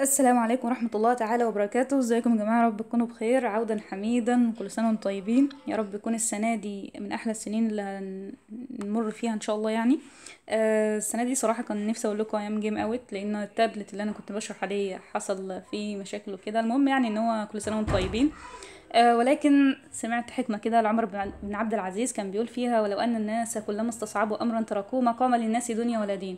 السلام عليكم ورحمة الله تعالى وبركاته ازيكم يا جماعة رب تكونوا بخير عودا حميدا وكل سنة وانتم طيبين يا رب تكون السنة دي من أحلى السنين اللي هنمر فيها إن شاء الله يعني آه السنة دي صراحة كان نفسي أقول لكم أيام جيم أوت لأن التابلت اللي أنا كنت بشرح عليه حصل فيه مشاكل وكده المهم يعني إن هو كل سنة وانتم طيبين آه، ولكن سمعت حكمة كده لعمر بن عبد العزيز كان بيقول فيها ولو أن الناس كلما استصعبوا أمرا تركوه ما قام للناس دنيا ولا دين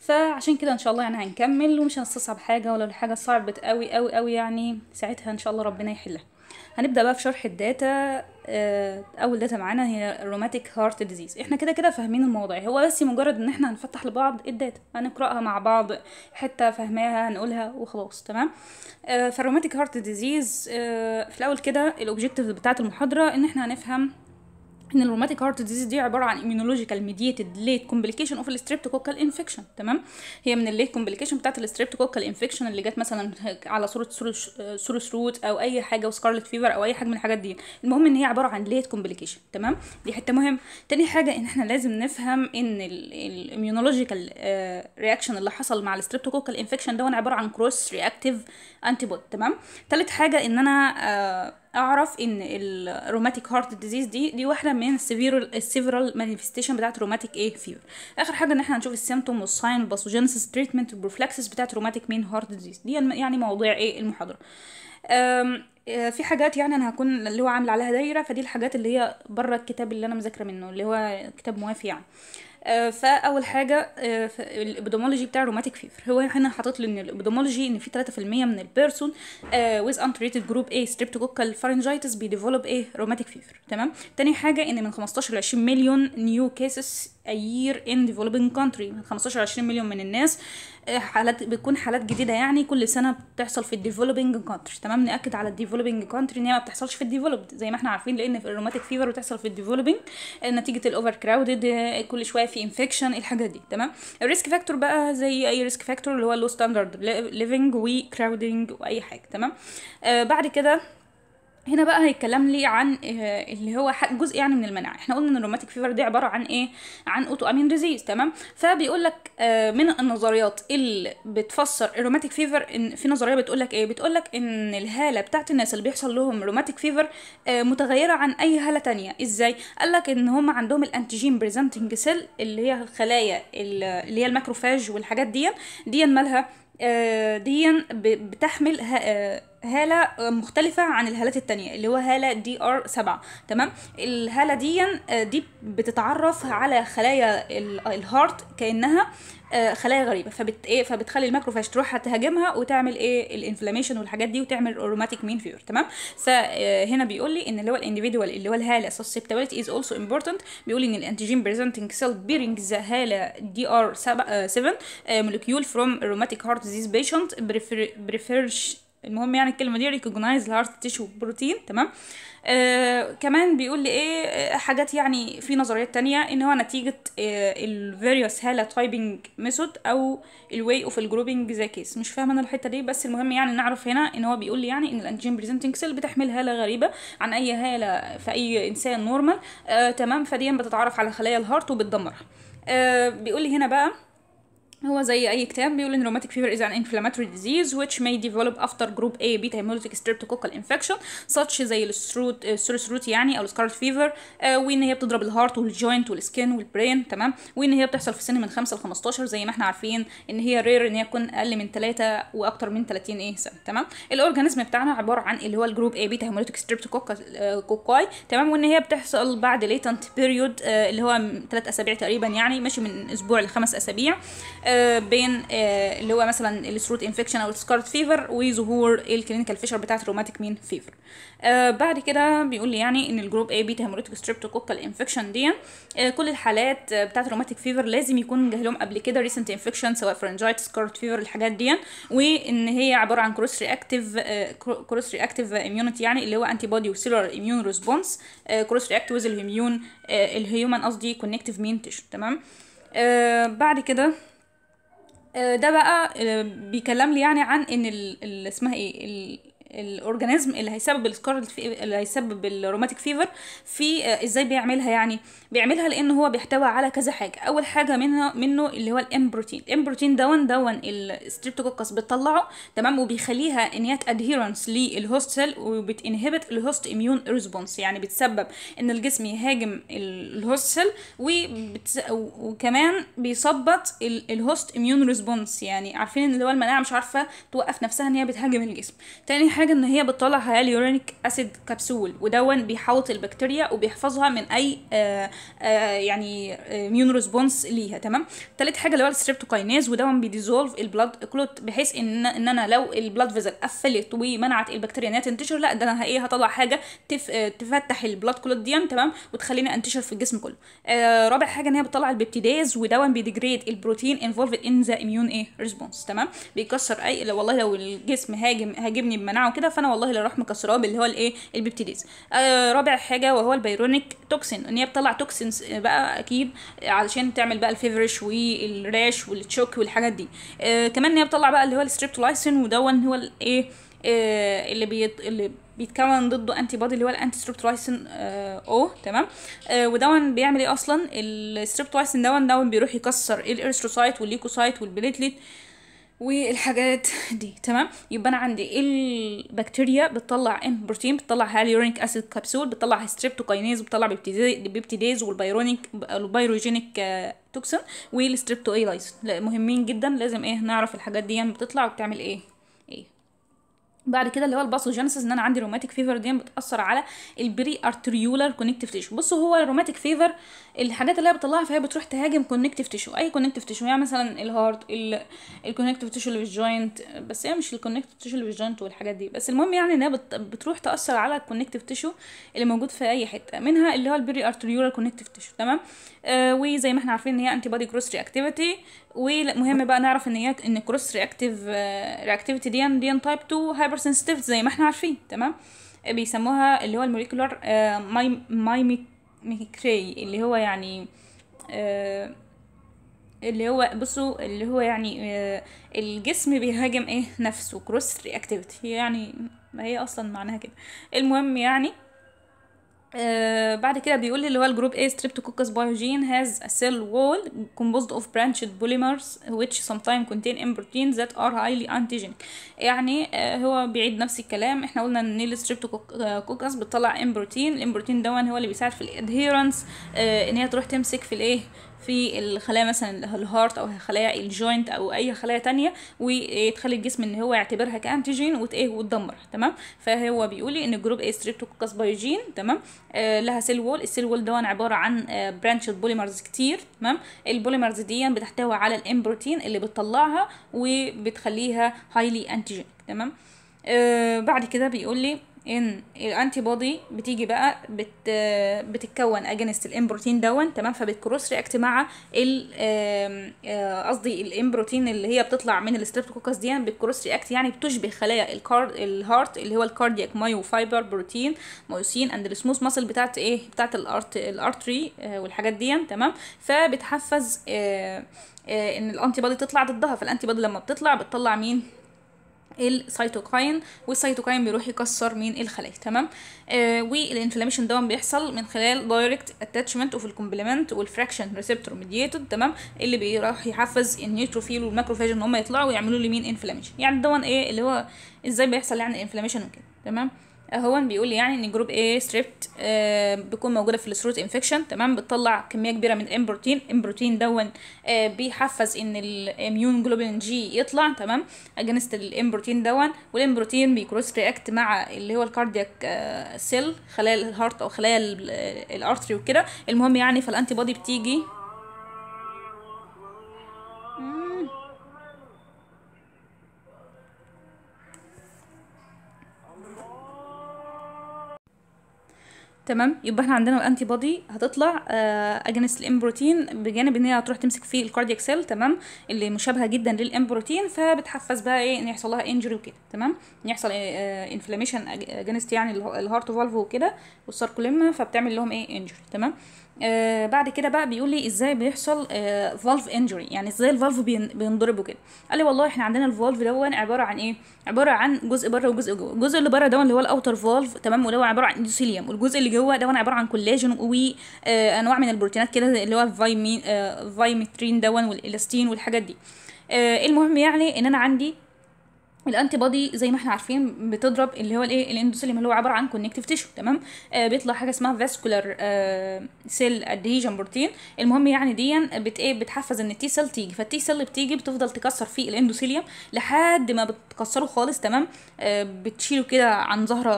فعشان كده إن شاء الله يعني هنكمل ومش هنستصعب حاجة ولو الحاجة صعبت قوي قوي قوي يعني ساعتها إن شاء الله ربنا يحلها هنبدا بقى في شرح الداتا آه، اول داتا معانا هي روماتيك هارت ديزيز احنا كده كده فاهمين الموضوع هو بس مجرد ان احنا هنفتح لبعض الداتا هنقراها مع بعض حته فاهماها هنقولها وخلاص تمام فالروماتيك هارت ديزيز في الاول كده الاوبجكتيف بتاعه المحاضره ان احنا هنفهم ان الروماتيك هارت ديزيز دي عباره عن ايميونولوجيكال ميديتد ليت كومبليكيشن اوف الستريبتوكوكال انفكشن تمام هي من الليت كومبليكيشن بتاعه الستريبتوكوكال انفكشن اللي جت مثلا على صوره سورس روت او اي حاجه وسكارلت فيفر او اي حاجه من الحاجات دي المهم ان هي عباره عن ليت كومبليكيشن تمام دي حته مهم تاني حاجه ان احنا لازم نفهم ان الايمونولوجيكال رياكشن آه، اللي حصل مع الستريبتوكوكال انفكشن ده عباره عن كروس رياكتيف انتي تمام تالت حاجه ان انا آه، اعرف ان الروماتيك هارت ديزيز دي دي واحده من السيفيرال السيفرال مانيفستيشن بتاعه روماتيك ايه فيفر اخر حاجه ان احنا هنشوف السيمتوم والساين والباثوجينيسيس تريتمنت والبروفلاكسس بتاعه روماتيك مين هارت ديزيز دي يعني مواضيع ايه المحاضره آه، في حاجات يعني انا هكون اللي هو عامل عليها دايره فدي الحاجات اللي هي بره الكتاب اللي انا مذاكره منه اللي هو كتاب موافي يعني آه، فاول حاجه آه، الابيدمولوجي بتاع الروماتيك فيفر هو هنا حاطط لي ان الابيدمولوجي ان في 3% من البيرسون ويز انتريتد جروب اي ستريبتوكوكال فارنجايتس بيديفلوب ايه روماتيك فيفر تمام تاني حاجه ان من 15 ل 20 مليون نيو كيسز year in developing country من 15 ل 20 مليون من الناس آه، حالات بتكون حالات جديده يعني كل سنه بتحصل في الديفلوبينج كونتري تمام ناكد على الديفلوبينج كونتري ان هي ما بتحصلش في الديفلوبد زي ما احنا عارفين لان في الروماتيك فيفر بتحصل في الديفلوبينج آه، نتيجه الاوفر آه، كراودد كل شويه في انفكشن الحاجات دي تمام الريسك فاكتور بقى زي اي ريسك فاكتور اللي هو لو ستاندرد ليفنج وكراودنج واي حاجه تمام آه بعد كده هنا بقى هيتكلم لي عن آه، اللي هو جزء يعني من المناعه احنا قلنا ان الروماتيك فيفر دي عباره عن ايه عن اوتو امين ديزيز تمام فبيقول لك آه، من النظريات اللي بتفسر الروماتيك فيفر ان في نظريه بتقول لك ايه بتقول لك ان الهاله بتاعت الناس اللي بيحصل لهم روماتيك فيفر آه، متغيره عن اي هاله تانية ازاي قال لك ان هم عندهم الانتيجين بريزنتنج سيل اللي هي الخلايا اللي هي الماكروفاج والحاجات دي دي مالها آه، دي بتحمل آه، هاله مختلفه عن الهالات التانية اللي هو هاله دي ار 7 تمام الهاله دي آه، دي بتتعرف على خلايا الهارت كانها آه، خلايا غريبه فبت ايه فبتخلي الماكروفاج تروح تهاجمها وتعمل ايه الانفلاميشن والحاجات دي وتعمل اوروماتيك مين فيور تمام فهنا آه، بيقول لي ان اللي هو الانديفيدوال اللي هو الهاله سوسبتابيلتي از اولسو امبورتنت بيقول ان الانتيجين بريزنتنج سيل بيرنج ذا هاله دي ار 7 مولكيول فروم روماتيك هارت ديزيز بيشنت بريفيرش المهم يعني الكلمه دي ريكوجنايز الهارت تيشو بروتين تمام آه كمان بيقول لي ايه آه، حاجات يعني في نظريات تانية ان هو نتيجه آه الفيريوس هالا تايبنج ميثود او الواي اوف الجروبنج ذا كيس مش فاهمه انا الحته دي بس المهم يعني نعرف هنا ان هو بيقول لي يعني ان الانجين بريزنتنج سيل بتحمل هاله غريبه عن اي هاله في اي انسان نورمال آه تمام فديا بتتعرف على خلايا الهارت وبتدمرها آه بيقول لي هنا بقى هو زي اي كتاب بيقول ان روماتيك فيفر از ان انفلاماتوري ديزيز which may develop after group A beta hemolytic streptococcal infection such زي السروت السورس يعني او السكارت فيفر آه وان هي بتضرب الهارت والجوينت والسكن والبرين تمام وان هي بتحصل في سن من 5 ل 15 زي ما احنا عارفين ان هي رير ان هي تكون اقل من 3 واكتر من 30 ايه سنه تمام الاورجانيزم بتاعنا عباره عن اللي هو الجروب A بيتا هيموليتيك كوكاي تمام وان هي بتحصل بعد ليتنت بيريود آه اللي هو 3 اسابيع تقريبا يعني ماشي من اسبوع لخمس اسابيع آه آه، بين آه، اللي هو مثلا الثروت انفكشن او السكارت فيفر وظهور الكلينيكال فيشر بتاعه الروماتيك مين فيفر بعد كده بيقول لي يعني ان الجروب اي بي هيموريتيك ستريبتوكوكال انفكشن دي آه، كل الحالات بتاعه الروماتيك فيفر لازم يكون جه لهم قبل كده ريسنت انفكشن سواء فرنجايت سكارت فيفر الحاجات دي وان هي عباره عن كروس رياكتيف كروس رياكتيف اميونيتي يعني اللي هو انتي بودي وسيلولار اميون ريسبونس كروس رياكت ويز الهيميون الهيومن قصدي كونكتيف مين تمام آه بعد كده آه، ده بقى آه، بيكلم لي يعني عن ان ال... اسمها ايه الاورجانيزم اللي هيسبب السكار اللي هيسبب الروماتيك فيفر في آه، ازاي بيعملها يعني بيعملها لان هو بيحتوي على كذا حاجه اول حاجه منها منه اللي هو الام بروتين الام بروتين دون دون الستريبتوكوكس بتطلعه تمام وبيخليها ان هي ادهيرنس للهوست سيل وبتنهبت الهوست اميون ريسبونس يعني بتسبب ان الجسم يهاجم الهوست سيل وكمان بيثبط الهوست اميون ريسبونس يعني عارفين ان اللي هو المناعه مش عارفه توقف نفسها ان هي بتهاجم الجسم تاني حاجة حاجه ان هي بتطلع هيالورونيك اسيد كبسول ودون بيحوط البكتيريا وبيحفظها من اي آآ آه، آآ آه، يعني ميون آه، ريسبونس ليها تمام تالت حاجه اللي هو الستريبتوكايناز ودون بيديزولف البلاد كلوت بحيث ان ان انا لو البلاد فيزل قفلت ومنعت البكتيريا انها تنتشر لا ده انا ايه هطلع حاجه تف... تفتح البلاد كلوت دي تمام وتخليني انتشر في الجسم كله رابع حاجه ان هي بتطلع البيبتيداز ودون بيديجريد البروتين انفولفد ان ذا ايه ريسبونس تمام بيكسر اي والله لو الجسم هاجم هاجمني بمناعه وكده فانا والله اللي راح مكسراه باللي هو الايه البيبتيديز آه رابع حاجه وهو البيرونيك توكسين ان هي بتطلع توكسينز بقى اكيد علشان تعمل بقى الفيفرش والراش والتشوك والحاجات دي آه كمان ان هي بتطلع بقى اللي هو الستريبتولايسين ودون هو الايه آه اللي بيت اللي بيتكون ضده انتي بودي اللي هو الانتي ستريبتولايسين آه او تمام آه ودون بيعمل ايه اصلا الستريبتولايسين دون دون بيروح يكسر الاريثروسايت والليكوسايت والبليتليت آه والحاجات دي تمام يبقى انا عندي البكتيريا بتطلع ام بروتين بتطلع هاليورينيك اسيد كبسول بتطلع ستريبتوكاينيز بتطلع بيبتيديز والبيرونيك البيروجينيك آه، توكسين والستريبتو ايلايسين مهمين جدا لازم ايه نعرف الحاجات دي يعني بتطلع وبتعمل ايه بعد كده اللي هو الباثوجينيسيس ان انا عندي روماتيك فيفر دي بتاثر على البري ارتريولار كونكتيف تيشو بصوا هو الروماتيك فيفر الحاجات اللي هي بتطلعها فهي بتروح تهاجم كونكتيف تيشو اي كونكتيف تيشو يعني مثلا الهارت الكونكتيف تيشو اللي في الجوينت بس هي مش الكونكتيف تيشو اللي في الجوينت والحاجات دي بس المهم يعني ان هي بتروح تاثر على الكونكتيف تيشو اللي موجود في اي حته منها اللي هو البري ارتريولار كونكتيف تيشو تمام آه وزي ما احنا عارفين ان هي انتي بادي كروس رياكتيفيتي ومهم بقى نعرف ان هي ان كروس رياكتيف رياكتيفيتي دي ان يعني دي ان تايب 2 هايبر سنسيتيف زي ما احنا عارفين تمام بيسموها اللي هو الموليكولار آه، ماي ميكري اللي هو يعني آه، اللي هو بصوا اللي هو يعني آه، الجسم بيهاجم ايه نفسه كروس رياكتيفيتي يعني ما هي اصلا معناها كده المهم يعني آه بعد كده بيقول لي اللي هو الجروب A Streptococcus pyogen has a cell wall composed of branched polymers which sometimes contain M proteins that are highly antigenic يعني آه هو بيعيد نفس الكلام احنا قلنا ان streptococcus بتطلع M ال الام بروتين ده هو اللي بيساعد في الادهيرنس آه ان هي تروح تمسك في الايه في الخلايا مثلا الهارت او خلايا الجوينت او اي خلايا تانية وتخلي الجسم ان هو يعتبرها كانتيجين وتايه وتدمر تمام فهو بيقول لي ان الجروب اي ستريبتوكوكس بايوجين تمام آه لها سيل وول السيل وول ده عباره عن آه بوليمرز كتير تمام البوليمرز دي بتحتوي على الامبروتين اللي بتطلعها وبتخليها هايلي انتيجين تمام آه بعد كده بيقول لي ان الانتي بودي بتيجي بقى بت بتتكون اجينست الامبروتين بروتين دون تمام فبتكروس رياكت مع ال آه، قصدي الامبروتين بروتين اللي هي بتطلع من الستريبتوكوكس دي بتكروس رياكت يعني بتشبه خلايا الكارد الهارت اللي هو الكاردياك مايو فايبر بروتين مايوسين اند السموس ماسل بتاعت ايه بتاعت الارت الارتري آه، والحاجات دي تمام فبتحفز آه، ان الانتي بودي تطلع ضدها فالانتي بودي لما بتطلع بتطلع مين السيتوكاين والسيتوكاين بيروح يكسر من الخلايا تمام آه والانفلاميشن ده بيحصل من خلال دايركت اتاتشمنت اوف الكومبلمنت والفراكشن ريسبتور ميديتد تمام اللي بيروح يحفز النيوتروفيل والماكروفاج ان هم يطلعوا ويعملوا لي مين انفلاميشن يعني ده ايه اللي هو ازاي بيحصل يعني الانفلاميشن وكده تمام هو بيقول يعني ان جروب A ستريبت آه، بيكون موجوده في الثروت انفكشن تمام بتطلع كميه كبيره من الام بروتين الام بروتين دون آه، بيحفز ان الاميون جلوبين جي يطلع تمام اجنست الام بروتين دون والام بروتين بيكروس رياكت مع اللي هو الكاردياك آه، سيل خلايا الهارت او خلايا الارتري وكده المهم يعني فالانتي بودي بتيجي تمام يبقى احنا عندنا الانتي بودي هتطلع اجنست آه، الام بروتين بجانب ان هي هتروح تمسك في الكاردياك سيل تمام اللي مشابهه جدا للام بروتين فبتحفز بقى ايه ان يحصل لها انجري وكده تمام ان يحصل انفلاميشن آه، اجنست يعني الهارت فالف وكده والساركوليما فبتعمل لهم ايه انجري تمام آه بعد كده بقى بيقول لي ازاي بيحصل فالف آه انجري يعني ازاي الفالف بينضرب وكده قال لي والله احنا عندنا الفالف دون عباره عن ايه عباره عن جزء بره وجزء جوه الجزء اللي بره دون اللي هو الاوتر فالف تمام ودون عباره عن اندوثيليوم والجزء اللي جوه دون عباره عن كولاجين وانواع آه، من البروتينات كده اللي هو الفايمين آه فايمترين دون والالاستين والحاجات دي آه، المهم يعني ان انا عندي الانتي بودي زي ما احنا عارفين بتضرب اللي هو الايه الاندوسيليم اللي هو عباره عن كونكتيف تيشو تمام آه بيطلع حاجه اسمها فاسكولار آه سيل اديجن بروتين المهم يعني دي بت ايه بتحفز ان التي سيل تيجي فالتي سيل بتيجي بتفضل تكسر فيه الاندوسيليم لحد ما بتكسره خالص تمام آه بتشيله كده عن ظهره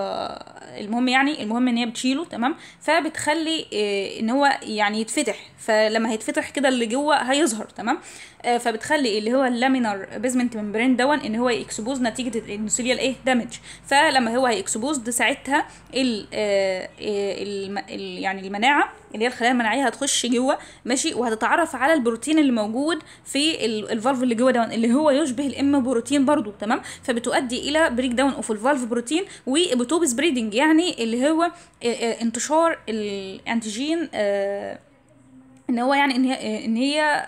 المهم يعني المهم ان هي بتشيله تمام فبتخلي آه ان هو يعني يتفتح فلما هيتفتح كده اللي جوه هيظهر تمام آه فبتخلي اللي هو اللامينار بيزمنت ممبرين دون ان هو يكسبوه اكسبوز نتيجه الانسوليال ايه دامج فلما هو هيكسبوزد ساعتها آه، آه، ال يعني المناعه اللي هي الخلايا المناعيه هتخش جوه ماشي وهتتعرف على البروتين اللي موجود في الفالف اللي جوه ده اللي هو يشبه الام بروتين برضو تمام فبتؤدي الى بريك داون اوف الفالف بروتين وبتوب بريدنج يعني اللي هو آه، انتشار الانتيجين ان هو يعني ان هي ان هي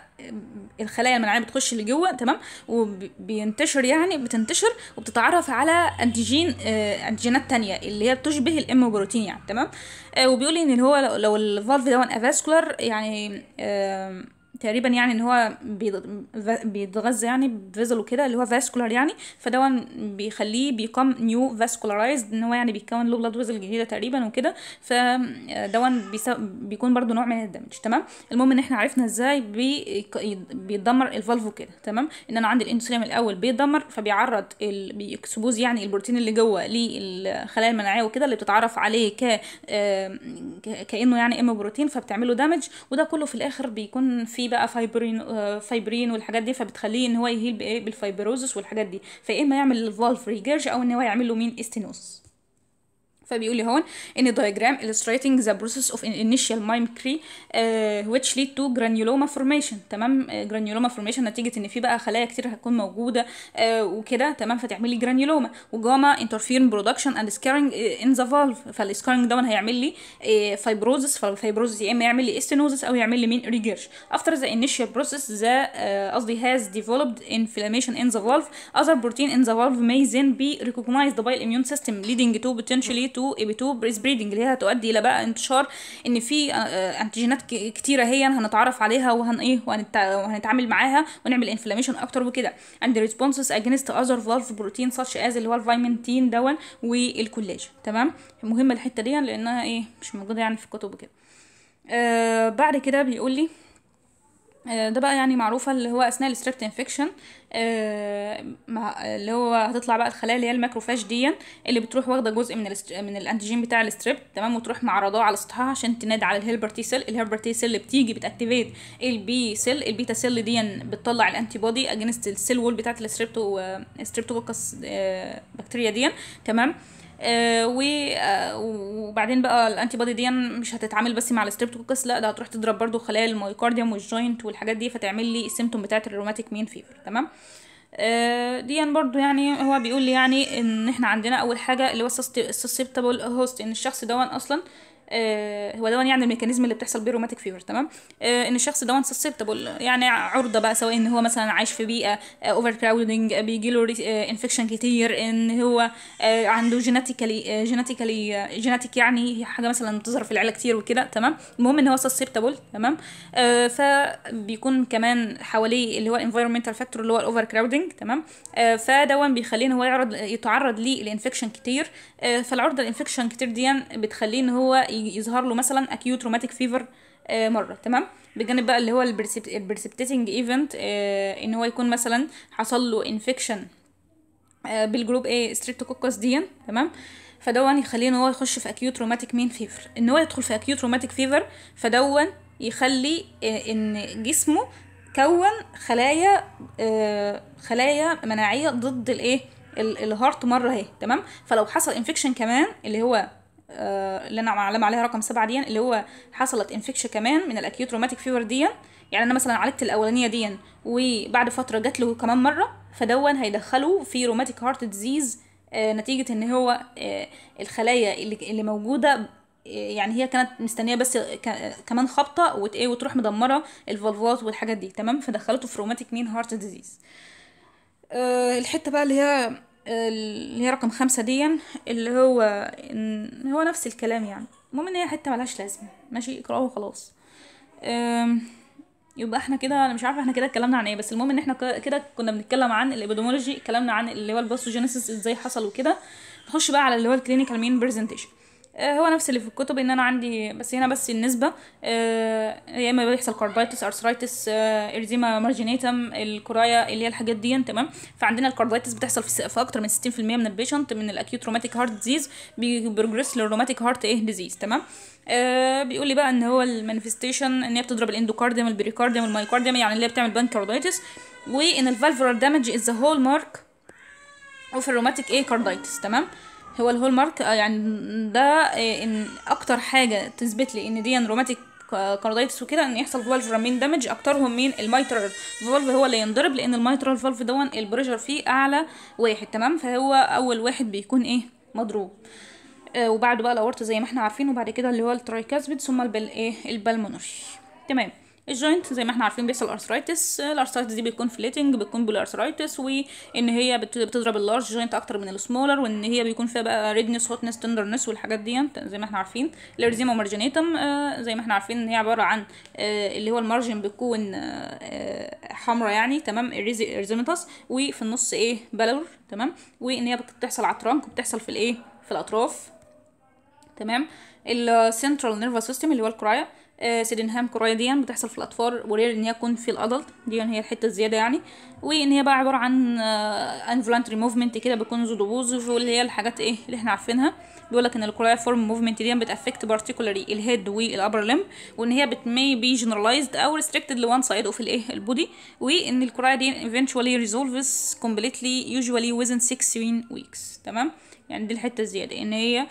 الخلايا المناعيه بتخش لجوه تمام وبينتشر يعني بتنتشر وبتتعرف على انتيجين آه انتيجينات تانية اللي هي بتشبه الام بروتين يعني تمام آه وبيقول ان هو لو, لو الفالف ده افاسكولار يعني آه تقريبا يعني ان هو بيتغذى يعني بفيزل وكده اللي هو فاسكولار يعني فده بيخليه بيقام نيو فاسكولارايزد ان هو يعني بيتكون له بلاد فيزل جديده تقريبا وكده فده بيكون برضو نوع من الدمج تمام المهم ان احنا عرفنا ازاي بيدمر الفالفو كده تمام ان انا عندي الانسولين الاول بيدمر فبيعرض بيكسبوز يعني البروتين اللي جوه للخلايا المناعيه وكده اللي بتتعرف عليه ك كانه يعني ام بروتين فبتعمله دامج وده كله في الاخر بيكون في فيه بقى فايبرين آه، فايبرين والحاجات دي فبتخليه ان هو يهيل بايه بالفايبروزس والحاجات دي فايه اما يعمل الفالف ريجيرج او ان هو يعمل له مين استينوس فبيقول لي هون ان diagram illustrating the process of initial mimicry uh, which lead to granuloma formation تمام granuloma formation نتيجه ان في بقى خلايا كتير هتكون موجوده uh, وكده تمام فتعمل لي جرانيولوما وجاما interfering production and scarring in the valve فالسكارنج ده هيعمل لي فايبروزس فالفايبروزس يا اما يعمل لي استينوزس او يعمل لي مين ريجيرش after the initial process the قصدي uh, has developed inflammation in the valve other protein in the valve may then be recognized by immune system leading to potentially to 2 اي 2 بريس بريدنج اللي هي هتؤدي الى بقى انتشار ان في انتيجينات آه، آه، كتيره هي هنتعرف عليها وهن ايه وهنتعامل معاها ونعمل انفلاميشن اكتر وكده and responses against other فالف protein such as اللي هو الفيمنتين دون والكولاج تمام مهمه الحته دي لانها ايه مش موجوده يعني في الكتب وكده آه بعد كده بيقول لي آه، ده بقى يعني معروفه اللي هو اثناء الستريبت انفكشن آه، اللي هو هتطلع بقى الخلايا اللي هي الماكروفاج دي اللي بتروح واخده جزء من من الانتيجين بتاع الستريبت تمام وتروح معرضاه على سطحها عشان تنادي على الهيلبرتي تي سيل الهيلبرتي تي سيل اللي بتيجي بتاكتيفيت البي سيل البيتا سيل دي بتطلع الانتي بودي اجينست السيل وول بتاعه الستريبتو بكتيريا دي تمام آه، و آه، وبعدين بقى الانتي بودي دي مش هتتعامل بس مع الستريبتوكوكس لا ده هتروح تضرب برضو خلايا المايكارديوم والجوينت والحاجات دي فتعمل لي السيمتوم بتاعه الروماتيك مين فيفر تمام آه، دي برضو يعني هو بيقول لي يعني ان احنا عندنا اول حاجه اللي هو السسبتابل هوست ان الشخص دون اصلا آه، هو دون يعني الميكانيزم اللي بتحصل بيه روماتيك فيفر تمام آه، ان الشخص دون سسبتبل يعني عرضه بقى سواء ان هو مثلا عايش في بيئه اوفر آه، كراودنج بيجي له انفكشن كتير ان هو عنده جيناتيكالي جيناتيكالي جيناتيك يعني حاجه مثلا بتظهر في العيله كتير وكده تمام المهم ان هو سسبتبل تمام فبيكون كمان حواليه اللي هو الانفايرمنتال فاكتور اللي هو الاوفر كراودنج تمام فدون بيخليه ان هو يعرض يتعرض للانفكشن كتير فالعرضه للانفكشن كتير دي بتخليه ان هو يظهر له مثلا اكيوت روماتيك فيفر مره تمام بجانب بقى اللي هو البرسبتيتنج ايفنت آه، ان هو يكون مثلا حصل له انفكشن آه، بالجروب ايه ستريبتوكوكس دي تمام فدون يخليه ان هو يخش في اكيوت روماتيك مين فيفر ان هو يدخل في اكيوت روماتيك فيفر فدون يخلي آه، ان جسمه كون خلايا خلايا مناعيه ضد الايه الهارت مره اهي تمام فلو حصل انفكشن كمان اللي هو آه، اللي انا معلم عليها رقم سبعة دي اللي هو حصلت انفكشن كمان من الاكيوت روماتيك فيفر دي يعني انا مثلا عالجت الاولانيه دي وبعد فتره جات له كمان مره فدون هيدخله في روماتيك هارت ديزيز نتيجه ان هو آه، الخلايا اللي موجوده آه، يعني هي كانت مستنيه بس كمان خبطه وايه وتروح مدمره الفالفات والحاجات دي تمام فدخلته في روماتيك مين هارت ديزيز الحته بقى اللي هي اللي هي رقم خمسة دي اللي هو هو نفس الكلام يعني المهم ان هي حته ملهاش لازمه ماشي اقراوه وخلاص يبقى احنا كده انا مش عارفه احنا كده اتكلمنا عن ايه بس المهم ان احنا كده كنا بنتكلم عن الابيدومولوجي اتكلمنا عن اللي هو الباثوجينيسيس ازاي حصل وكده نخش بقى على اللي هو الكلينيكال مين برزنتيشن آه، هو نفس اللي في الكتب ان انا عندي بس هنا بس النسبه آه، يا اما بيحصل كاربايتس ارثرايتس ارزيما مارجينيتم الكرايا اللي هي الحاجات دي تمام فعندنا الكاربايتس بتحصل في, اكتر من 60% من البيشنت من الاكيوت روماتيك هارت ديزيز بيبروجريس للروماتيك هارت ايه ديزيز تمام آه بيقول لي بقى ان هو المانيفستيشن ان هي بتضرب الاندوكارديوم البريكارديوم المايكارديوم يعني اللي هي بتعمل بانكارديتس وان الفالفولار دامج از ذا هول مارك اوف الروماتيك ايه كاردايتس تمام آه هو الهول مارك آه، يعني ده آه، ان اكتر حاجه تثبت لي ان دي روماتيك آه، كارديتس وكده ان يحصل فالف رامين دامج اكترهم من الميترال فالف هو اللي ينضرب لان الميترال فالف دون البريشر فيه اعلى واحد تمام فهو اول واحد بيكون ايه مضروب آه وبعده بقى الاورت زي ما احنا عارفين وبعد كده اللي هو الترايكاسبيد ثم البل ايه البلمونري تمام الجوينت زي ما احنا عارفين بيحصل ارثرايتس الارثرايتس دي بتكون فليتنج بتكون بالارثرايتس وان هي بتضرب اللارج جوينت اكتر من السمولر وان هي بيكون فيها بقى ريدنس هوتنس تندرنس والحاجات دي زي ما احنا عارفين الارزيما مارجينيتم آه، زي ما احنا عارفين ان هي عباره عن آه، اللي هو المارجن بتكون آه،, آه حمراء يعني تمام ارزيمتس وفي النص ايه بلور تمام وان هي بتحصل على الترانك وبتحصل في الايه في الاطراف تمام السنترال نيرفس سيستم اللي هو الكرايا آه، سيدنهام كرويديان بتحصل في الاطفال ورير ان هي تكون في الادلت دي هي الحته الزياده يعني وان هي بقى عباره عن انفولانتري آه، موفمنت كده بتكون زودوبوز واللي هي الحاجات ايه اللي احنا عارفينها بيقول لك ان الكرويفورم موفمنت دي بتافكت بارتيكولاري الهيد والابر ليم وان هي بت بي be او ريستريكتد لوان سايد اوف الايه البودي وان الكرويا دي ريزولفز كومبليتلي completely usually within 16 weeks تمام يعني دي الحته الزياده ان هي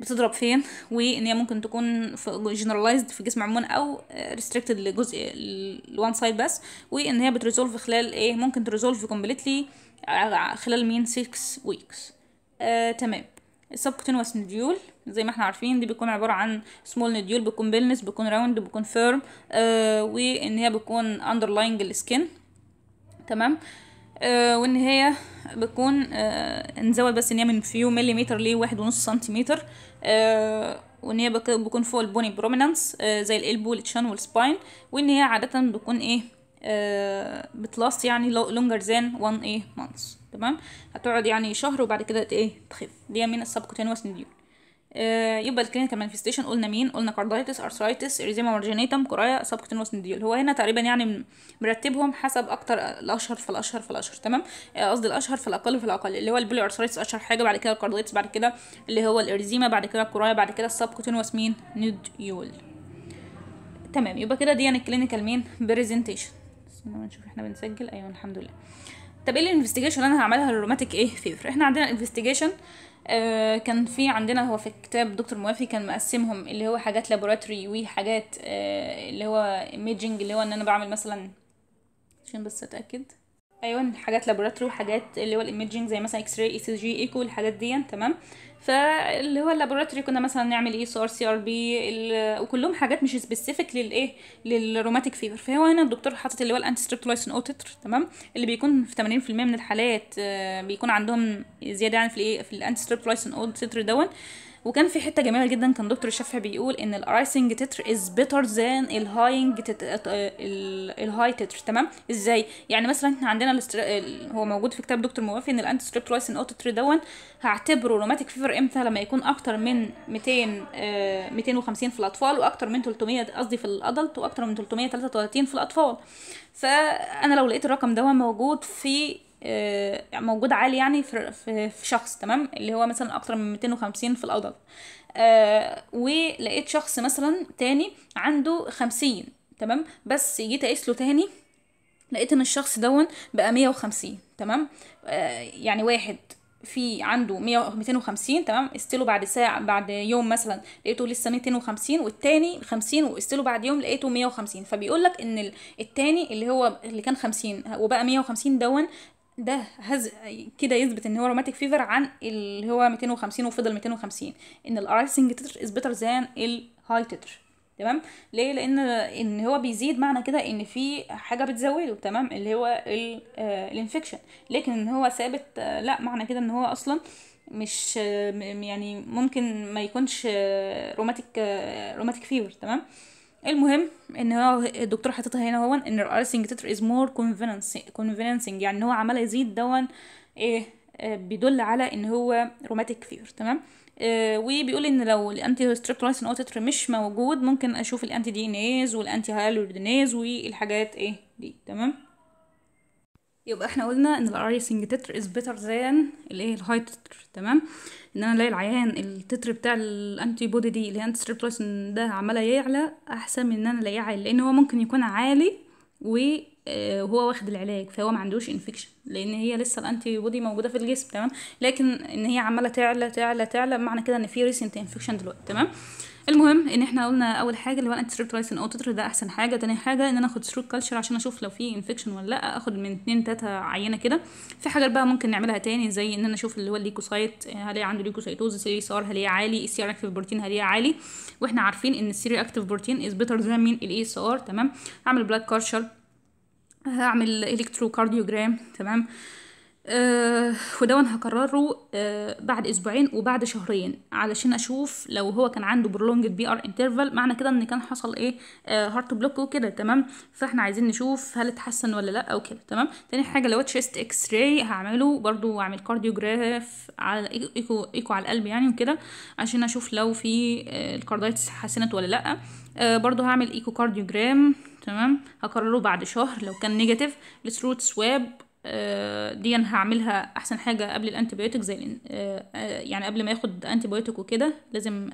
بتضرب فين وان هي ممكن تكون جنرالايزد في جسم عموما او ريستريكتد آه، لجزء الوان سايد بس وان هي بتريزولف خلال ايه ممكن تريزولف كومبليتلي خلال مين 6 ويكس آه تمام السبكوتينوس نديول زي ما احنا عارفين دي بيكون عباره عن سمول نديول بتكون بيلنس بتكون راوند بتكون فيرم آه وان هي بتكون اندرلاينج السكن تمام آه آه، والنهاية بتكون آه، نزود بس ان هي من فيو مليمتر ليه واحد ونص سنتيمتر وان هي بتكون فوق البوني بروميننس آه، زي الالبو والتشان والسباين وان هي عادة بتكون ايه بتلاست يعني لونجر زان 1 ايه مانس تمام هتقعد يعني شهر وبعد كده ايه تخف دي من السبكوتينوس نديو آه، يبقى الكلينيكال مانيفستيشن قلنا مين قلنا كاردايتس ارثرايتس اريزيما مارجينيتم كورايا سبكتينوس نديول هو هنا تقريبا يعني مرتبهم حسب اكتر الاشهر في الاشهر في الاشهر تمام آه، قصدي الاشهر في الاقل في الاقل اللي هو البلي ارثرايتس اشهر حاجه بعد كده الكاردايتس بعد كده اللي هو الاريزيما بعد كده الكورايا بعد كده السبكتينوس مين نديول تمام يبقى كده دي يعني الكلينيكال مين بريزنتيشن استنى نشوف احنا بنسجل ايوه الحمد لله طب ايه الانفستيجيشن اللي انا هعملها للروماتيك ايه فيفر احنا عندنا انفستيجيشن آه آه، كان في عندنا هو في كتاب دكتور موافي كان مقسمهم اللي هو حاجات لابوراتوري وحاجات آه، اللي هو ايميجنج اللي هو ان انا بعمل مثلا عشان بس اتاكد ايوه حاجات لابوراتوري وحاجات اللي هو الايمجنج زي مثلا اكس راي e اي سي جي e ايكو الحاجات دي تمام فاللي هو اللابوراتوري كنا مثلا نعمل اي سي ار سي ار بي وكلهم حاجات مش سبيسيفيك للايه للروماتيك فيفر فهو هنا الدكتور حاطط اللي هو الانتي ستريبتولايسين اوتيتر تمام اللي بيكون في 80% من الحالات آه، بيكون عندهم زياده يعني في الايه في الانتي ستريبتولايسين اوتيتر دون وكان في حته جميله جدا كان دكتور الشافعي بيقول ان الارايسنج تتر از بيتر ذان الهاينج الهاي تتر تمام ازاي يعني مثلا احنا عندنا هو موجود في كتاب دكتور موافي ان الانتي ستريبتولايسين اوت تتر دون هعتبره روماتيك فيفر امتى لما يكون اكتر من 200 آه 250 في الاطفال واكتر من 300 قصدي في الادلت واكتر من 333 في الاطفال فانا لو لقيت الرقم ده موجود في آه، موجود عالي يعني في شخص تمام اللي هو مثلا اكتر من 250 في الأضل آه، ولقيت شخص مثلا تاني عنده 50 تمام بس جيت اقيس له تاني لقيت ان الشخص دون بقى 150 تمام آه يعني واحد في عنده 250 تمام استله بعد ساعه بعد يوم مثلا لقيته لسه 250 والتاني 50 واستله بعد يوم لقيته 150 فبيقول لك ان التاني اللي هو اللي كان 50 وبقى 150 دون ده هز كده يثبت ان هو روماتيك فيفر عن اللي هو 250 وفضل 250 ان الارايسنج تتر از بيتر ذان الهاي تتر تمام ليه لان ان هو بيزيد معنى كده ان في حاجه بتزوده تمام اللي هو الانفكشن آه، لكن ان هو ثابت آه، لا معنى كده ان هو اصلا مش آه، يعني ممكن ما يكونش روماتيك روماتيك فيفر تمام المهم ان هو الدكتور حاططها هنا هو ان الارسنج تتر از مور كونفينسنج يعني ان هو عمال يزيد دون ايه آه، بيدل على ان هو روماتيك فيفر تمام آه وبيقول ان لو الانتي ستريبتولايسين او تتر مش موجود ممكن اشوف الانتي دي انيز والانتي هايلوريدينيز والحاجات ايه دي تمام يبقى احنا قلنا ان الاريسنج تتر از بيتر ذان الايه الهاي تتر تمام ان انا الاقي العيان التتر بتاع الانتي بودي دي اللي هي انتي ده عماله يعلى احسن من ان انا الاقيه عالي لان هو ممكن يكون عالي وهو آه، واخد العلاج فهو ما عندوش انفكشن لان هي لسه الانتي بودي موجوده في الجسم تمام لكن ان هي عماله تعلى تعلى تعلى معنى كده ان في ريسنت انفكشن دلوقتي تمام المهم ان احنا قلنا اول حاجه اللي هو الانتريبتولايسين او تتر ده احسن حاجه تاني حاجه ان انا اخد ستروك كلتشر عشان اشوف لو في انفكشن ولا لا اخد من اتنين تلاته عينه كده في حاجات بقى ممكن نعملها تاني زي ان انا اشوف اللي هو الليكوسايت هل هي عنده ليكوسايتوز سي اس ار هل هي عالي السي ار اكتيف بروتين هل هي عالي واحنا عارفين ان السي ار اكتيف بروتين از بيتر ذان مين الاي اس ار تمام اعمل بلاد كلشر هعمل الكتروكارديوجرام تمام أه ودون هكرره أه بعد اسبوعين وبعد شهرين علشان اشوف لو هو كان عنده برولونج بي ار انترفال معنى كده ان كان حصل ايه هارت أه بلوك وكده تمام فاحنا عايزين نشوف هل اتحسن ولا لا او كده تمام تاني حاجه لو تشيست اكس راي هعمله برضو اعمل كارديوجراف على ايكو ايكو على القلب يعني وكده عشان اشوف لو في آه، الكاردايتس اتحسنت ولا لا آه، برضو هعمل ايكو كارديوجرام تمام هكرره بعد شهر لو كان نيجاتيف الثروت سواب آه، دي انا هعملها احسن حاجه قبل الانتيبيوتيك زي آه، آه، يعني قبل ما ياخد انتيبيوتيك وكده لازم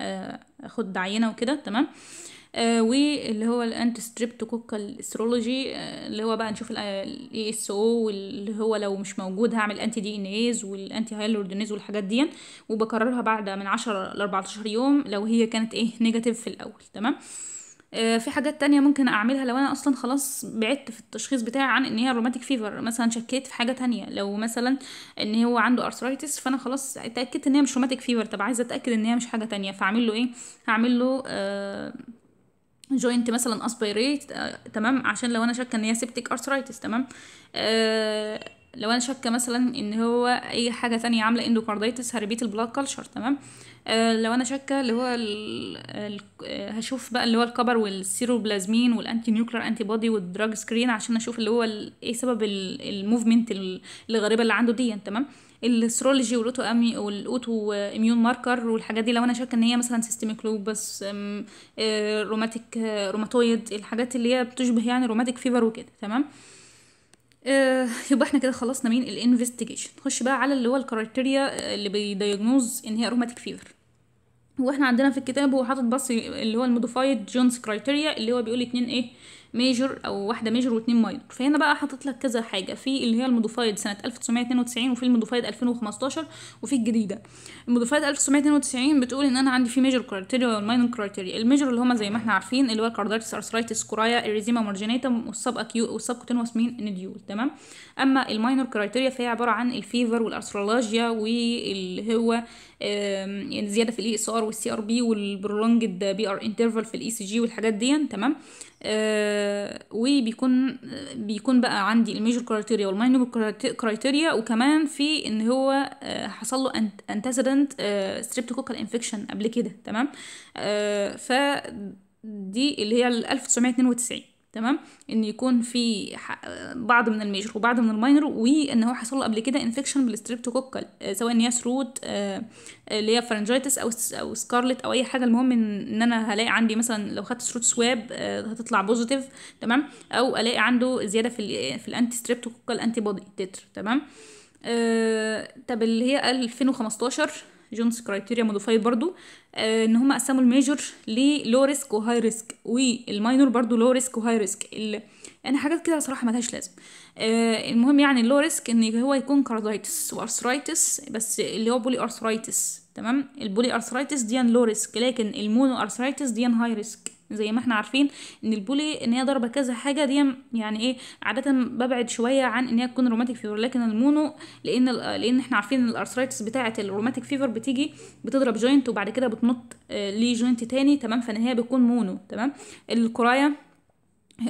اخد عينه وكده تمام آه واللي هو الانتي ستريبتوكوكال استرولوجي اللي هو بقى نشوف الاي اس او واللي هو لو مش موجود هعمل انتي دي ان ايز والانتي هايلوردينيز والحاجات دي وبكررها بعد من 10 ل 14 يوم لو هي كانت ايه نيجاتيف في الاول تمام آه آه، في حاجات تانية ممكن اعملها لو انا اصلا خلاص بعدت في التشخيص بتاعي عن ان هي روماتيك فيفر مثلا شكيت في حاجه تانية لو مثلا ان هو عنده ارثرايتس فانا خلاص اتاكدت ان هي مش روماتيك فيفر طب عايزه اتاكد ان هي مش حاجه تانية فاعمل له ايه هعمل له آه جوينت مثلا اسبيريت آه تمام عشان لو انا شاكه ان هي سيبتك ارثرايتس تمام آه لو انا شاكه مثلا ان هو اي حاجه تانية عامله اندوكارديتس هربيت البلاد كلشر تمام آه آه، لو انا شاكه اللي هو الـ الـ آه، هشوف بقى اللي هو الكبر والسيروبلازمين والانتي نيوكلير انتي بودي والدراج سكرين عشان اشوف اللي هو ايه سبب الموفمنت الغريبه اللي عنده دي يعني تمام السرولوجي والاوتو امي والاوتو اميون ماركر والحاجات دي لو انا شاكه ان هي مثلا سيستميك لوبس روماتيك روماتويد الحاجات اللي هي بتشبه يعني روماتيك فيفر وكده تمام آه يبقى احنا كده خلصنا مين الانفستيجيشن نخش بقى على اللي هو الكرايتيريا آه، اللي بيدياجنوز ان هي روماتيك فيفر واحنا عندنا في الكتاب هو حاطط بس اللي هو الموديفايد جونز كرايتيريا اللي هو بيقول اتنين ايه ميجر او واحده ميجر واتنين ماينر فهنا بقى حاطط لك كذا حاجه في اللي هي الموديفايد سنه 1992 وفي الموديفايد 2015 وفي الجديده الموديفايد 1992 بتقول ان انا عندي في ميجر كرايتيريا والماينر كرايتيريا الميجر اللي هما زي ما احنا عارفين اللي هو كاردايتس ارثرايتس كورايا اريزيما مارجينيتا والسب اكيو والسب كوتينوس مين نديول تمام اما الماينر كرايتيريا فهي عباره عن الفيفر والارثرولوجيا واللي هو يعني زياده في الاي اس ار والسي ار بي والبرولونجد بي ار انترفال في الاي سي e جي والحاجات دي تمام آه وبيكون بيكون بقى عندي الميجر كرايتيريا والماينور كرايتيريا وكمان في ان هو آه حصل له انتسيدنت آه ستريبتوكوكال انفكشن قبل كده تمام آه فدي اللي هي 1992 تمام ان يكون في بعض من الميجر وبعض من الماينر وان هو حصل له قبل كده انفكشن بالستريبتوكوكال سواء ان هي سرود آه، اللي هي فرنجيتس او او سكارلت او اي حاجه المهم ان انا هلاقي عندي مثلا لو خدت سروت سواب آه، هتطلع بوزيتيف تمام او الاقي عنده زياده في في الانتي ستريبتوكوكال انتي بودي تتر تمام آه، طب اللي هي 2015 جونز كرايتيريا موديفايد برضو آه، ان هما قسموا الميجور للو ريسك وهاي ريسك والماينور برضو لو ريسك وهاي ريسك يعني حاجات كده صراحه ملهاش لازم آه المهم يعني اللو ريسك ان هو يكون كارديتس وارثرايتس بس اللي هو بولي ارثرايتس تمام البولي ارثرايتس دي يعني لو ريسك لكن المونو ارثرايتس دي هاي يعني ريسك زي ما احنا عارفين ان البولي ان هي ضربه كذا حاجه دي يعني ايه عاده ببعد شويه عن ان هي تكون روماتيك فيفر لكن المونو لان لان احنا عارفين ان الارثرايتس بتاعه الروماتيك فيفر بتيجي بتضرب جوينت وبعد كده بتنط آه، ليه جوينت تاني تمام فان هي بتكون مونو تمام الكرايا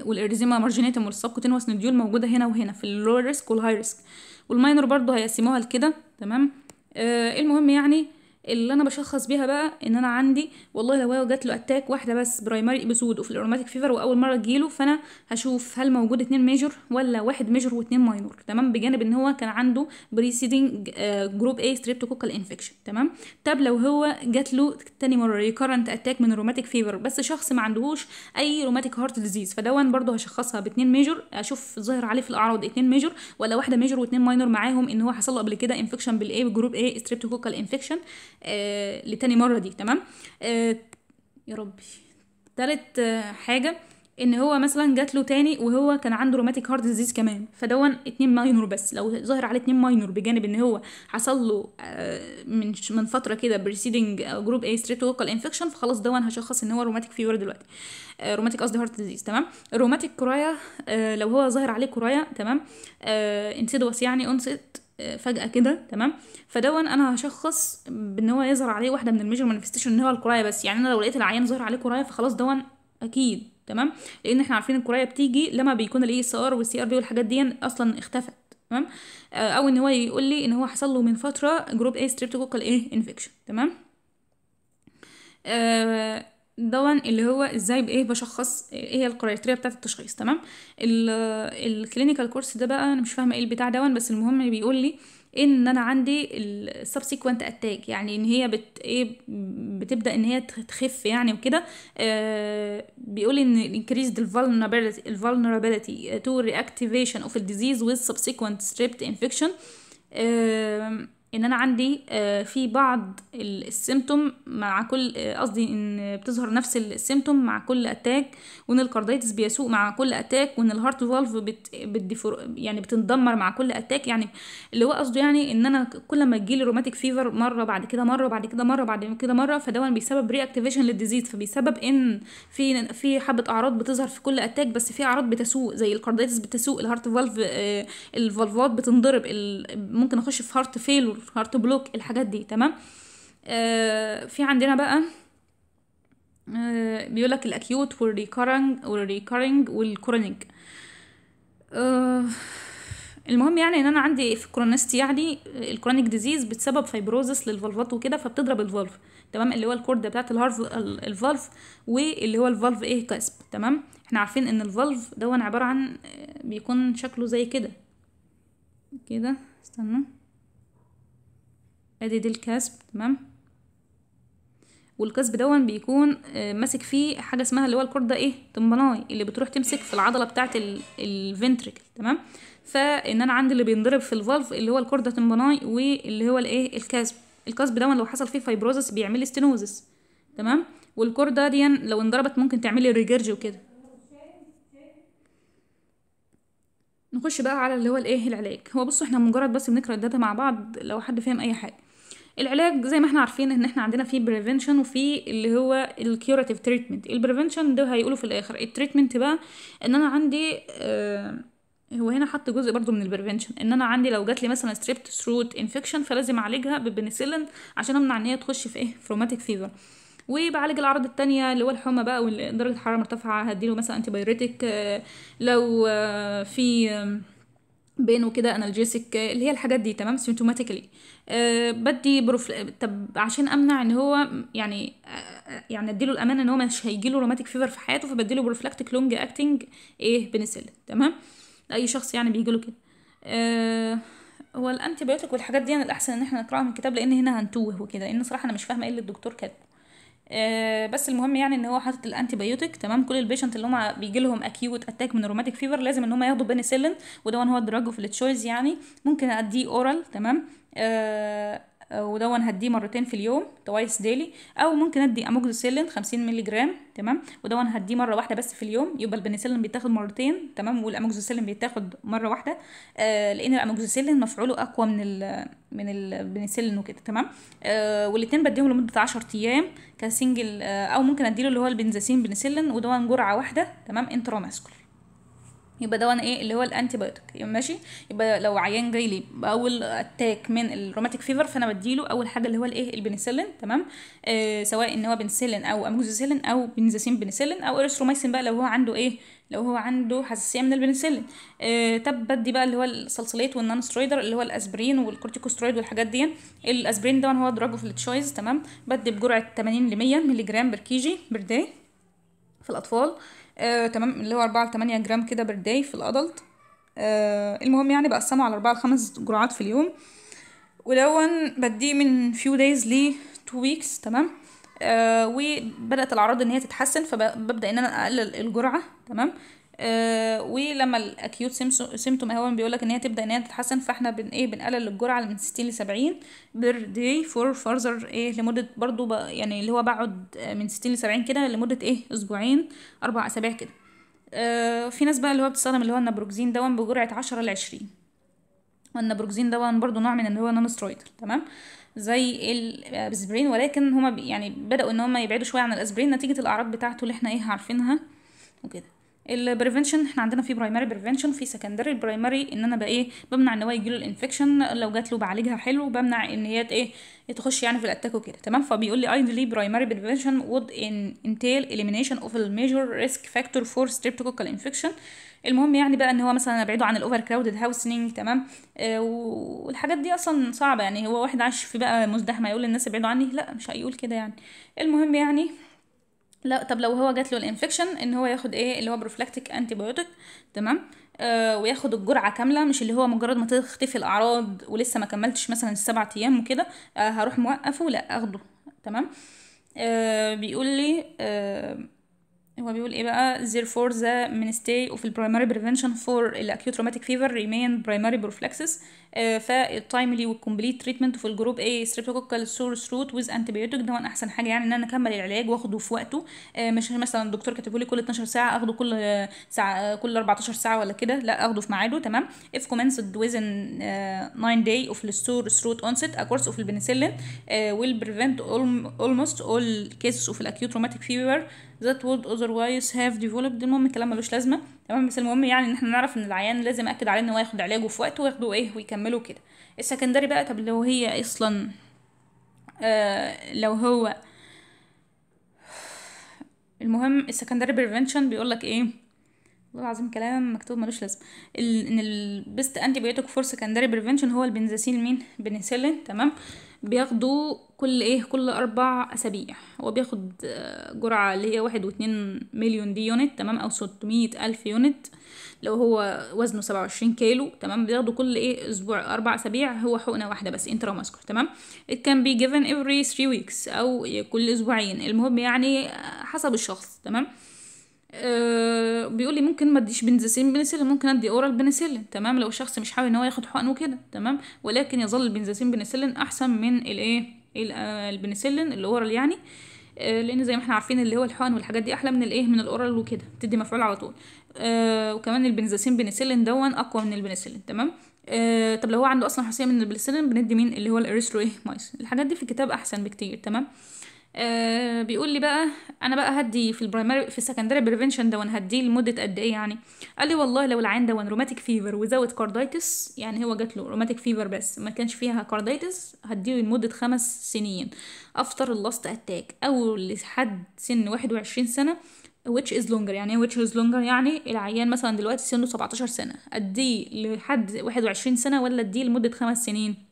والاريزيما مارجينيتم والسبكوتينوس نديول موجوده هنا وهنا في اللور ريسك والهاي ريسك والماينر برضه هيقسموها لكده تمام آه المهم يعني آه اللي انا بشخص بيها بقى ان انا عندي والله لو هو جات له اتاك واحده بس برايمري ابيسود وفي الاوروماتيك فيفر واول مره تجيله فانا هشوف هل موجود اتنين ميجور ولا واحد ميجور واتنين ماينور تمام بجانب ان هو كان عنده بريسيدنج جروب اي ستريبتوكوكال انفكشن تمام طب لو هو جات له تاني مره ريكرنت اتاك من الروماتيك فيفر بس شخص ما عندهوش اي روماتيك هارت ديزيز فدون برضه هشخصها باتنين ميجور اشوف ظاهر عليه في الاعراض اتنين ميجور ولا واحده ميجور واتنين ماينور معاهم ان هو حصل له قبل كده انفكشن بالاي جروب اي ستريبتوكوكال انفكشن آه، لتاني مره دي تمام آه، يا ربي تالت آه، حاجه ان هو مثلا جات له تاني وهو كان عنده روماتيك هارت ديزيز كمان فدون اتنين ماينور بس لو ظهر عليه اتنين ماينور بجانب ان هو حصل له من من فتره كده بريسيدنج جروب اي ستريت ووكال انفكشن فخلاص دون هشخص ان هو روماتيك فيور دلوقتي روماتيك قصدي هارت ديزيز تمام الروماتيك كرايا لو هو ظهر عليه كرايا تمام انسيدوس يعني اونست فجأة كده تمام فدون أنا هشخص بإن هو يظهر عليه واحدة من الميجر مانيفستيشن إن هو الكوراية بس يعني أنا لو لقيت العيان ظهر عليه كوراية فخلاص دون أكيد تمام لأن إحنا عارفين الكوراية بتيجي لما بيكون الإي إس آر والسي آر بي والحاجات دي أصلا اختفت تمام آه، أو إن هو يقول لي إن هو حصل له من فترة جروب A ستريبتوكوكال إيه انفكشن تمام آه ده اللي هو ازاي بايه بشخص ايه هي الكرايتيريا بتاعه التشخيص تمام الكلينيكال كورس ده بقى انا مش فاهمه ايه البتاع ده بس المهم بيقول لي ان انا عندي السبسيكوينت اتاك يعني ان هي بت ايه بتبدا ان هي تخف يعني وكده آه بيقول ان increased الفulnerability الفulnerability to reactivation of the disease with subsequent strep infection آه، ان انا عندي آه، في بعض السيمتوم مع كل آه، قصدي ان بتظهر نفس السيمتوم مع كل اتاك وان الكارديتس بيسوء مع كل اتاك وان الهارت فالف بت بتدفر يعني بتندمر مع كل اتاك يعني اللي هو قصده يعني ان انا كل ما تجيلي روماتيك فيفر مره بعد كده مره بعد كده مره بعد كده مره فده بيسبب ري اكتيفيشن للديزيز فبيسبب ان في في حبه اعراض بتظهر في كل اتاك بس في اعراض بتسوء زي الكارديتس بتسوء الهارت فالف الفالفات بتنضرب ممكن اخش في هارت فيلور هارت بلوك الحاجات دي تمام آه، في عندنا بقى آه بيقول لك الاكيوت والريكارنج والريكارنج والكرونيك المهم يعني ان انا عندي في كرونستي يعني آه، الكرونيك ديزيز بتسبب فيبروزس للفالفات وكده فبتضرب الفالف تمام اللي هو الكورده بتاعت الهارف الفالف واللي هو الفالف ايه كاسب تمام احنا عارفين ان الفالف دون عباره عن آه، بيكون شكله زي كده كده استنوا ادي دي الكسب تمام والكسب دون بيكون آه، ماسك فيه حاجه اسمها اللي هو الكوردة ايه تمبناي اللي بتروح تمسك في العضله بتاعه الفنتركل تمام فان انا عندي اللي بينضرب في الفالف اللي هو الكوردة تمبناي واللي هو الايه الكسب الكسب دون لو حصل فيه فايبروزس بيعمل لي تمام والكوردة دي لو انضربت ممكن تعمل لي ريجرج وكده نخش بقى على اللي هو الايه العلاج هو بصوا احنا مجرد بس بنقرا الداتا مع بعض لو حد فاهم اي حاجه العلاج زي ما احنا عارفين ان احنا عندنا فيه بريفنشن وفي اللي هو الكيوراتيف تريتمنت البريفنشن ده هيقولوا في الاخر التريتمنت بقى ان انا عندي آه هو هنا حط جزء برضو من البريفنشن ان انا عندي لو جات لي مثلا ستريبت ثروت انفكشن فلازم اعالجها ببنسلين عشان امنع ان هي تخش في ايه فروماتيك فيفر وبعالج الاعراض التانية اللي هو الحمى بقى ودرجه الحراره مرتفعه هديله مثلا انتي آه، بايريتك لو آه، في بينه كده انالجيسك اللي هي الحاجات دي تمام سيمتوماتيكلي أه بدي بروف طب عشان امنع ان هو يعني أه يعني اديله الامان ان هو مش هيجيله روماتيك فيفر في حياته فبديله بروفلاكتيك لونج اكتنج ايه بنسل تمام اي شخص يعني بيجيله كده أه هو الانتي بايوتيك والحاجات دي انا الاحسن ان احنا نقراها من الكتاب لان هنا هنتوه وكده لان صراحه انا مش فاهمه ايه اللي الدكتور كاتبه آه، بس المهم يعني ان هو حاطط الانتي بايوتيك تمام كل البيشنت اللي هم بيجي لهم اكيوت اتاك من الروماتيك فيفر لازم ان هم ياخدوا بنسلين وده هو الدراج اوف التشويس يعني ممكن اديه اورال تمام آه ودون هديه مرتين في اليوم توايس ديلي او ممكن ادي اموكسيسيلين 50 مللي جرام تمام ودون هديه مره واحده بس في اليوم يبقى البنسلين بيتاخد مرتين تمام والاموكسيسيلين بيتاخد مره واحده آه لان الاموكسيسيلين مفعوله اقوى من الـ من البنسلين وكده تمام آه والاثنين بديهم لمده 10 ايام كسنجل آه او ممكن اديله اللي هو البنزاسين بنسلين ودون جرعه واحده تمام انتراماسكول يبقى ده انا ايه اللي هو الانتي بايوتيك ماشي يبقى لو عيان جاي لي باول اتاك من الروماتيك فيفر فانا بديله اول حاجه اللي هو الايه البنسلين تمام آه سواء ان هو بنسلين او اموزيسيلين او بنزاسين بنسلين او اريثروميسين بقى لو هو عنده ايه لو هو عنده حساسيه من البنسلين آه طب بدي بقى اللي هو الصلصليت سترويدر اللي هو الاسبرين والكورتيكوسترويد والحاجات دي الاسبرين ده هو دراج اوف تشويز تمام بدي بجرعه 80 ل 100 ملغ جرام كي جي بر داي في الاطفال آه آه، تمام اللي هو أربعة لتمانية جرام كده بير داي في الأدلت آه، المهم يعني بقسمه على أربعة لخمس جرعات في اليوم ولون بديه من فيو دايز ل تو ويكس تمام آه وبدات الاعراض ان هي تتحسن فببدا ان انا اقلل الجرعه تمام آه، ولما الاكيوت سيمتوم اهو بيقولك ان هي تبدا ان هي تتحسن فاحنا بن ايه بنقلل الجرعه من 60 ل 70 بير داي فور فرزر ايه لمده برضو يعني اللي هو بقعد من 60 ل 70 كده لمده ايه اسبوعين اربع اسابيع كده آه، في ناس بقى اللي هو بتستخدم اللي هو النابروكزين ده بجرعه 10 ل 20 والنابروكزين دون برضو نوع من اللي هو نون تمام زي الاسبرين ولكن هما يعني بداوا ان هما يبعدوا شويه عن الاسبرين نتيجه الاعراض بتاعته اللي احنا ايه عارفينها وكده البريفنشن احنا عندنا في برايمري بريفنشن في سكندري البرايمري ان انا بقى ايه بمنع ان هو يجيله الانفكشن لو جات له بعالجها حلو بمنع ان هي ايه تخش يعني في الاتاك وكده تمام فبيقول لي ايدلي برايمري بريفنشن وود ان انتيل اليمينيشن اوف الميجور ريسك فاكتور فور ستريبتوكوكال انفكشن المهم يعني بقى ان هو مثلا ابعده عن الاوفر كراودد هاوسنج تمام آه والحاجات دي اصلا صعبه يعني هو واحد عايش في بقى مزدحمه يقول للناس ابعدوا عني لا مش هيقول كده يعني المهم يعني لا طب لو هو جات له الانفكشن ان هو ياخد ايه اللي هو بروفلاكتيك انتي بايوتيك تمام آه وياخد الجرعه كامله مش اللي هو مجرد ما تختفي الاعراض ولسه ما كملتش مثلا السبع ايام وكده آه هروح موقفه لا اخده تمام آه بيقول لي آه هو بيقول ايه بقى therefore the ministry of the primary prevention for acute traumatic fever remain primary prophylaxis آه فالتايملي والكومبليت تريتمنت في الجروب A streptococcal sore throat with antibiotic ده احسن حاجه يعني ان انا اكمل العلاج واخده في وقته آه مش مثلا الدكتور كاتبه لي كل 12 ساعه اخده كل ساعه كل 14 ساعه ولا كده لا اخده في ميعاده تمام if commenced within 9 day of the sore throat onset a course of penicillin will prevent almost all cases of acute traumatic fever that would otherwise have developed المهم الكلام ملوش لازمه تمام بس المهم يعني ان احنا نعرف ان العيان لازم اكد عليه ان هو ياخد علاجه في وقته وياخده ايه ويكمله كده السكندري بقى طب لو هي اصلا آه لو هو المهم السكندري بريفنشن بيقول لك ايه والله العظيم كلام مكتوب ملوش لازمه ان البيست انتي بيوتيك فور سكندري بريفنشن هو البنزاسين مين بنسلين تمام بياخدوا كل ايه كل اربع اسابيع هو بياخد آه، جرعه اللي هي واحد واتنين مليون دي يونت تمام او ستمية الف يونت لو هو وزنه سبعة وعشرين كيلو تمام بياخده كل ايه اسبوع اربع اسابيع هو حقنه واحده بس ماسكور تمام it can be given every three weeks او كل اسبوعين المهم يعني آه، حسب الشخص تمام أه بيقول لي ممكن ما اديش بنزاسين بنسلين ممكن ادي اورال بنسلين تمام لو الشخص مش حابب ان هو ياخد حقن وكده تمام ولكن يظل البنزاسين بنسلين احسن من الايه آه، البنسلين الاورال يعني آه، لان زي ما احنا عارفين اللي هو الحقن والحاجات دي احلى من الايه من الاورال وكده بتدي مفعول على طول آه، وكمان البنزاسين بنسلين دون اقوى من البنسلين تمام آه طب لو هو عنده اصلا حساسيه من البنسلين بندي مين اللي هو ايه مايس الحاجات دي في الكتاب احسن بكتير تمام آه آه، بيقول لي بقى انا بقى هدي في البرايمري في السكندري بريفنشن ده وانا هديه لمده قد ايه يعني قال لي والله لو العين ده روماتيك فيفر وزود كاردايتس يعني هو جات له روماتيك فيفر بس ما كانش فيها كاردايتس هديه لمده خمس سنين افتر اللاست اتاك او لحد سن 21 سنه which is longer يعني which is longer يعني العيان مثلا دلوقتي سنه 17 سنه اديه لحد 21 سنه ولا اديه لمده خمس سنين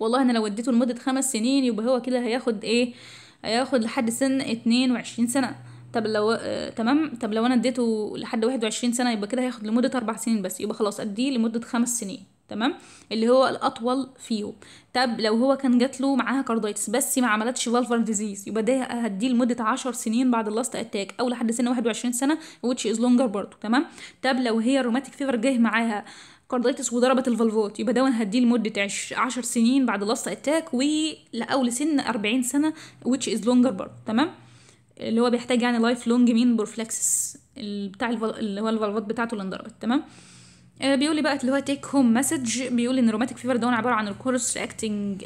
والله انا لو اديته لمده خمس سنين يبقى هو كده هياخد ايه هياخد لحد سن اتنين وعشرين سنه طب لو آه تمام طب لو انا اديته لحد واحد وعشرين سنه يبقى كده هياخد لمده اربع سنين بس يبقى خلاص اديه لمده خمس سنين تمام اللي هو الاطول فيهم طب لو هو كان جات له معاها كاردايتس بس ما عملتش فالفر ديزيز يبقى ده هديه لمده 10 سنين بعد اللاست اتاك او لحد سن 21 سنه ويتش از لونجر برضه تمام طب لو هي الروماتيك فيفر جه معاها آه كارديتس وضربت الفالفوت يبقى ده هديه لمده 10 سنين بعد لاست اتاك ولاول سن 40 سنه which is longer برضه تمام اللي هو بيحتاج يعني لايف لونج مين بروفلكسس بتاع اللي هو الفالفات بتاعته اللي انضربت تمام آه، بيقول لي بقى اللي هو تيك هوم مسج بيقول ان روماتيك فيفر ده عباره عن الكورس اكتنج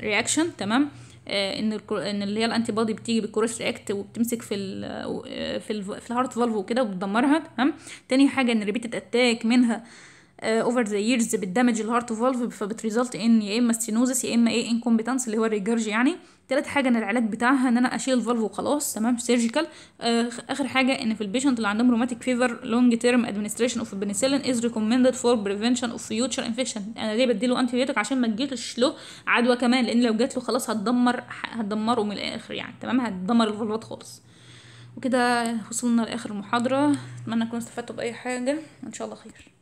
رياكشن تمام آه، ان ان اللي هي الانتي بودي بتيجي بالكورس رياكت وبتمسك في الـ آه، في الـ في الهارت فالف وكده وبتدمرها تمام تاني حاجه ان ريبيتد اتاك منها آه اوفر ذا ييرز بتدمج الهارت فالف فبتريزلت ان يا اما ستينوزس يا اما ايه انكومبتنس اللي هو الريجرج يعني تالت حاجه ان العلاج بتاعها ان انا اشيل الفالف وخلاص تمام سيرجيكال آه، اخر حاجه ان في البيشنت اللي عندهم روماتيك فيفر لونج تيرم ادمنستريشن اوف بنسلين از ريكومندد فور بريفنشن اوف فيوتشر انفكشن انا ليه بديله انتي بيوتيك عشان ما تجيش له عدوى كمان لان لو جات له خلاص هتدمر هتدمره من الاخر يعني تمام هتدمر الفالفات خالص وكده وصلنا لاخر المحاضره اتمنى تكونوا استفدتوا باي حاجه ان شاء الله خير